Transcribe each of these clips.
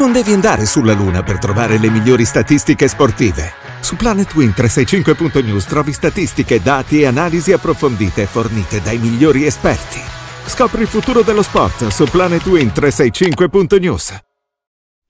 Non devi andare sulla Luna per trovare le migliori statistiche sportive. Su planetwin365.news trovi statistiche, dati e analisi approfondite fornite dai migliori esperti. Scopri il futuro dello sport su planetwin365.news.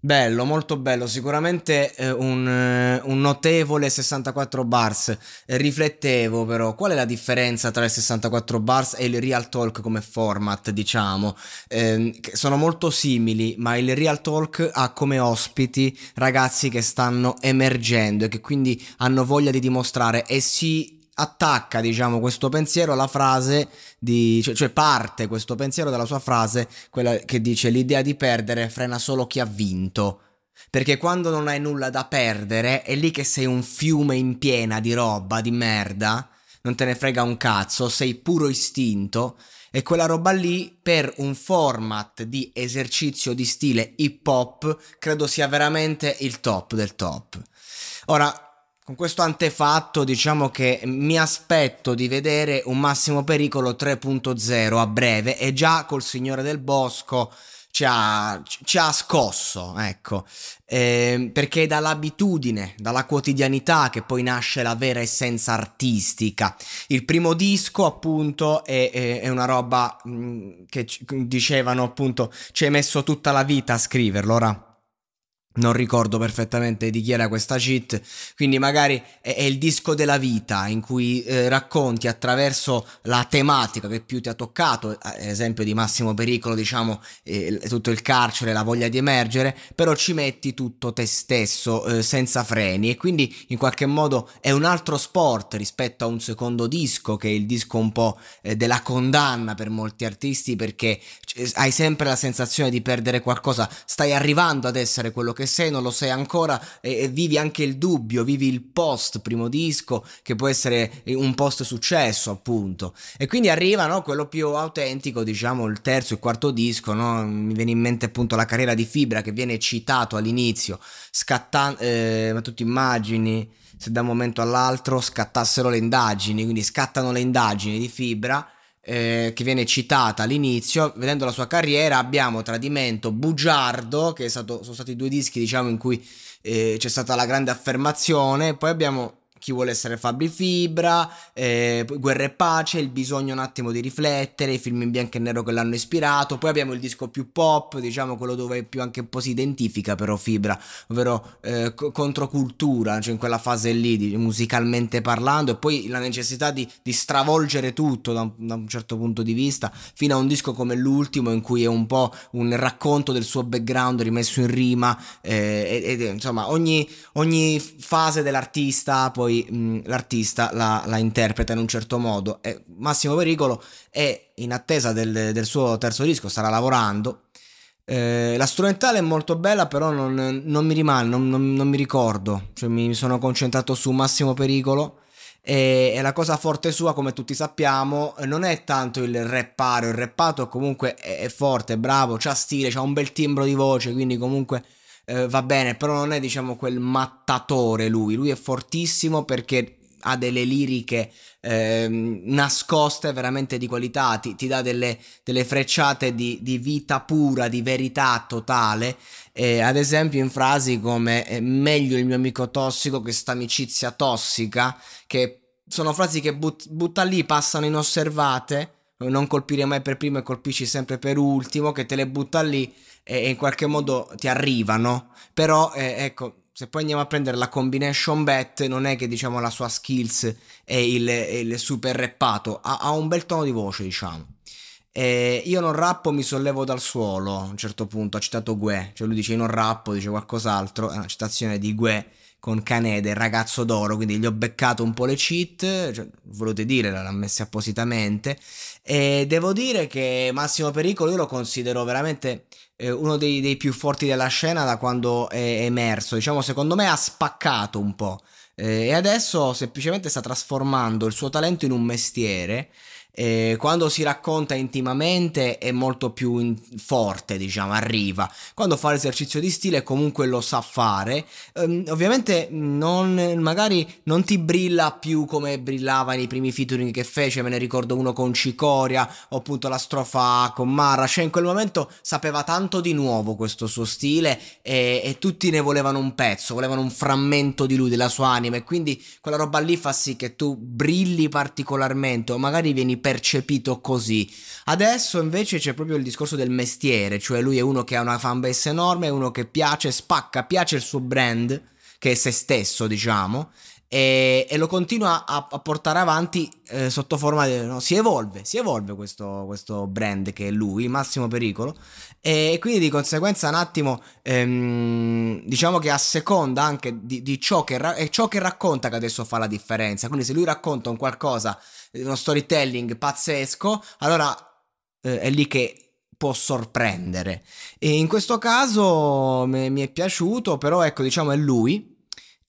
Bello, molto bello, sicuramente eh, un, eh, un, notevole 64 bars. Riflettevo però, qual è la differenza tra il 64 bars e il Real Talk come format, diciamo? Eh, sono molto simili, ma il Real Talk ha come ospiti ragazzi che stanno emergendo e che quindi hanno voglia di dimostrare e si attacca diciamo questo pensiero alla frase di cioè, cioè, parte questo pensiero dalla sua frase quella che dice l'idea di perdere frena solo chi ha vinto perché quando non hai nulla da perdere è lì che sei un fiume in piena di roba di merda non te ne frega un cazzo sei puro istinto e quella roba lì per un format di esercizio di stile hip hop credo sia veramente il top del top ora con questo antefatto diciamo che mi aspetto di vedere un massimo pericolo 3.0 a breve e già col Signore del Bosco ci ha, ci ha scosso, ecco, eh, perché è dall'abitudine, dalla quotidianità che poi nasce la vera essenza artistica. Il primo disco appunto è, è, è una roba mh, mm, che dicevano appunto ci hai messo tutta la vita a scriverlo, ora non ricordo perfettamente di chi era questa cheat, quindi magari è, è il disco della vita in cui eh, racconti attraverso la tematica che più ti ha toccato, eh, ad esempio di massimo pericolo, diciamo eh, tutto il carcere, la voglia di emergere, però ci metti tutto te stesso eh, senza freni e quindi in qualche modo è un altro sport rispetto a un secondo disco che è il disco un po' eh, della condanna per molti artisti perché eh, hai sempre la sensazione di perdere qualcosa, stai arrivando ad essere quello che se non lo sei ancora e, e vivi anche il dubbio, vivi il post primo disco che può essere eh, un post successo appunto e quindi arriva no, quello più autentico diciamo il terzo e quarto disco no? mi viene in mente appunto la carriera di Fibra che viene citato all'inizio scattando eh, ma tu ti immagini se da un momento all'altro scattassero le indagini quindi scattano le indagini di Fibra eh, che viene citata all'inizio, vedendo la sua carriera abbiamo Tradimento, Bugiardo, che stato, sono stati due dischi diciamo in cui eh, c'è stata la grande affermazione, poi abbiamo chi vuole essere Fabri Fibra, eh, Guerra e Pace, il bisogno un attimo di riflettere, i film in bianco e nero che l'hanno ispirato, poi abbiamo il disco più pop, diciamo quello dove più anche un po' si identifica però Fibra, ovvero eh, controcultura, cioè in quella fase lì di, musicalmente parlando, e poi la necessità di, di stravolgere tutto da un, da un, certo punto di vista, fino a un disco come l'ultimo in cui è un po' un racconto del suo background rimesso in rima, eh, ed, ed, insomma ogni, ogni fase dell'artista poi poi mh, l'artista la, la, interpreta in un certo modo. E Massimo Pericolo è in attesa del, del suo terzo disco, starà lavorando. Eh, la strumentale è molto bella, però non, non mi rimane, non, non, non, mi ricordo. Cioè, mi sono concentrato su Massimo Pericolo. E, la cosa forte sua, come tutti sappiamo, non è tanto il rappare, il rappato comunque è, forte, è bravo, c'ha stile, ha un bel timbro di voce, quindi comunque eh, va bene, però non è diciamo quel mattatore lui, lui è fortissimo perché ha delle liriche eh, nascoste veramente di qualità, ti, ti dà delle, delle frecciate di, di, vita pura, di verità totale, eh, ad esempio in frasi come meglio il mio amico tossico che sta amicizia tossica, che sono frasi che but, butta lì, passano inosservate, non colpire mai per primo e colpisci sempre per ultimo, che te le butta lì e, in qualche modo ti arrivano. Però eh, ecco, se poi andiamo a prendere la combination bet, non è che diciamo la sua skills è il, è il super reppato, ha, ha un bel tono di voce, diciamo. Eh, io non rappo, mi sollevo dal suolo. A un certo punto ha citato Gue, cioè lui dice io non rappo, dice qualcos'altro. È una citazione di Gue con Canede, il ragazzo d'oro, quindi gli ho beccato un po' le cheat, cioè, volete dire, l'ha messa appositamente. E devo dire che Massimo Pericolo io lo considero veramente eh, uno dei, dei, più forti della scena da quando è emerso. Diciamo, secondo me ha spaccato un po'. Eh, e adesso semplicemente sta trasformando il suo talento in un mestiere eh, quando si racconta intimamente è molto più in- forte, diciamo, arriva. Quando fa l'esercizio di stile comunque lo sa fare. Ehm, ovviamente non, magari non ti brilla più come brillava nei primi featuring che fece, me ne ricordo uno con Cicoria, o appunto la strofa con Marra. cioè in quel momento sapeva tanto di nuovo questo suo stile e, e tutti ne volevano un pezzo, volevano un frammento di lui, della sua anima e quindi quella roba lì fa sì che tu brilli particolarmente o magari vieni perso percepito così. Adesso invece c'è proprio il discorso del mestiere, cioè lui è uno che ha una fanbase enorme, è uno che piace, spacca, piace il suo brand, che è se stesso, diciamo, e, e lo continua a, a portare avanti eh, sotto forma di... No? si evolve, si evolve questo, questo, brand che è lui, Massimo Pericolo e quindi di conseguenza un attimo ehm, diciamo che a seconda anche di, di ciò, che ra- è ciò che racconta che adesso fa la differenza, quindi se lui racconta un qualcosa, uno storytelling pazzesco, allora eh, è lì che può sorprendere. E in questo caso mi è piaciuto, però ecco, diciamo è lui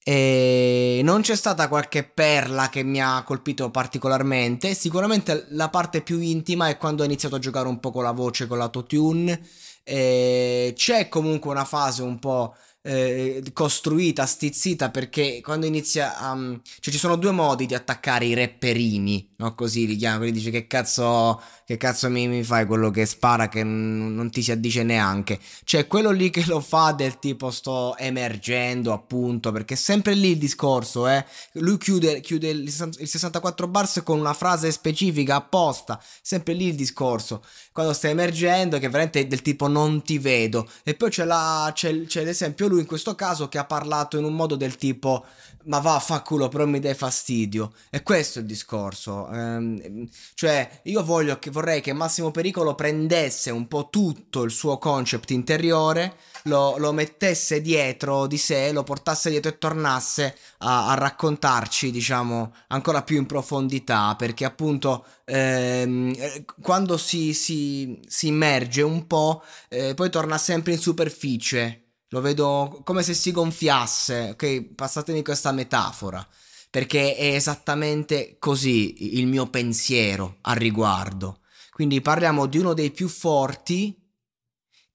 e non c'è stata qualche perla che mi ha colpito particolarmente. Sicuramente la parte più intima è quando ho iniziato a giocare un po' con la voce, con l'autotune. E c'è comunque una fase un po' eh, costruita, stizzita, perché quando inizia a... Um, cioè ci sono due modi di attaccare i repperini, no? Così li chiamano, quindi dici che cazzo, che cazzo mi, mi, fai quello che spara che non ti si addice neanche. Cioè quello lì che lo fa del tipo sto emergendo appunto, perché è sempre lì il discorso, eh. Lui chiude, chiude il, 64 bars con una frase specifica apposta, sempre lì il discorso. Quando stai emergendo che veramente è del tipo non ti vedo. E poi c'è, la, c'è, c'è l'esempio lui lui in questo caso che ha parlato in un modo del tipo ma va fa culo però mi dai fastidio e questo è il discorso ehm, cioè io voglio che, vorrei che Massimo Pericolo prendesse un po' tutto il suo concept interiore lo, lo mettesse dietro di sé lo portasse dietro e tornasse a, a raccontarci diciamo ancora più in profondità perché appunto ehm, eh, quando si, si, si immerge un po' eh, poi torna sempre in superficie lo vedo come se si gonfiasse, ok? Passatemi questa metafora, perché è esattamente così il mio pensiero al riguardo. Quindi parliamo di uno dei più forti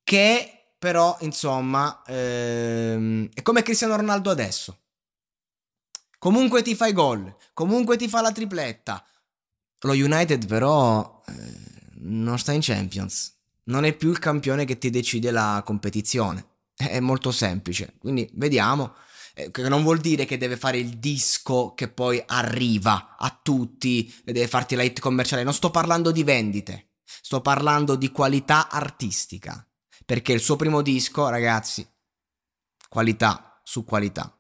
che però, insomma, ehm, è come Cristiano Ronaldo adesso. Comunque ti fai gol, comunque ti fa la tripletta. Lo United però eh, non sta in Champions, non è più il campione che ti decide la competizione. È molto semplice. Quindi vediamo. Eh, che non vuol dire che deve fare il disco che poi arriva a tutti, e deve farti la hit commerciale. Non sto parlando di vendite, sto parlando di qualità artistica. Perché il suo primo disco, ragazzi, qualità su qualità.